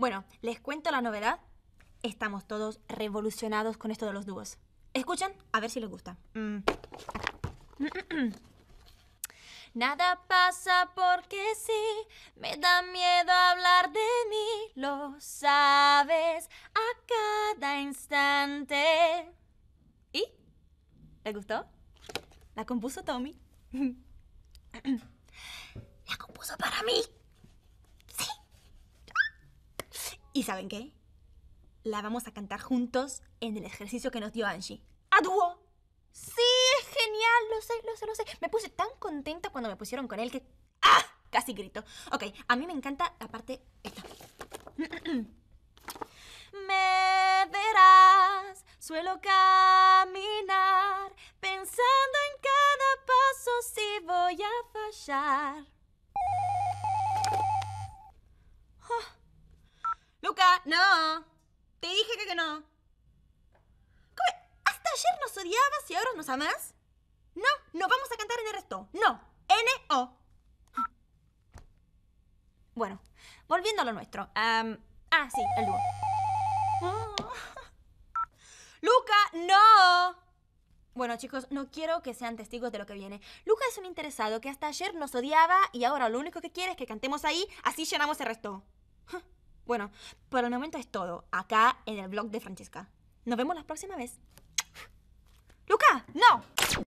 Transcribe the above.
Bueno, les cuento la novedad. Estamos todos revolucionados con esto de los dúos. Escuchen, a ver si les gusta. Mm. Nada pasa porque sí, me da miedo hablar de mí, lo sabes a cada instante. ¿Y? ¿Le gustó? La compuso Tommy. La compuso para mí. ¿Y saben qué? La vamos a cantar juntos en el ejercicio que nos dio Angie. ¡A dúo! ¡Sí! ¡Es genial! Lo sé, lo sé, lo sé. Me puse tan contenta cuando me pusieron con él que... ¡Ah! Casi grito. Ok, a mí me encanta la parte... Esta. me verás, suelo caminar, pensando en cada paso si voy a fallar. No. Te dije que, que no. ¿Cómo? ¿Hasta ayer nos odiabas y ahora nos amas? No, no vamos a cantar en el resto. No. N-O. Bueno, volviendo a lo nuestro. ah, sí, el dúo. Ah. Luca, no. Bueno chicos, no quiero que sean testigos de lo que viene. Luca es un interesado que hasta ayer nos odiaba y ahora lo único que quiere es que cantemos ahí, así llenamos el resto. Bueno, por el momento es todo, acá en el blog de Francesca. Nos vemos la próxima vez. ¡Luca! ¡No!